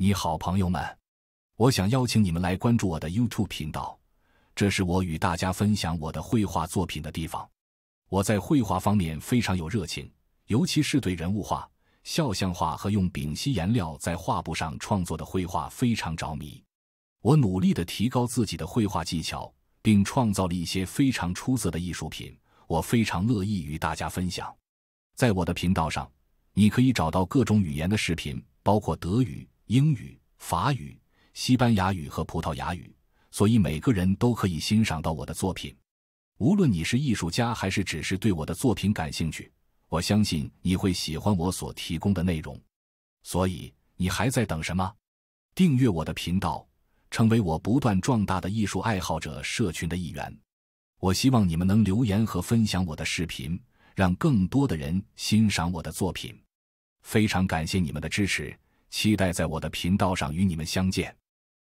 你好，朋友们！我想邀请你们来关注我的 YouTube 频道，这是我与大家分享我的绘画作品的地方。我在绘画方面非常有热情，尤其是对人物画、肖像画和用丙烯颜料在画布上创作的绘画非常着迷。我努力的提高自己的绘画技巧，并创造了一些非常出色的艺术品。我非常乐意与大家分享。在我的频道上，你可以找到各种语言的视频，包括德语。英语、法语、西班牙语和葡萄牙语，所以每个人都可以欣赏到我的作品。无论你是艺术家，还是只是对我的作品感兴趣，我相信你会喜欢我所提供的内容。所以你还在等什么？订阅我的频道，成为我不断壮大的艺术爱好者社群的一员。我希望你们能留言和分享我的视频，让更多的人欣赏我的作品。非常感谢你们的支持！期待在我的频道上与你们相见。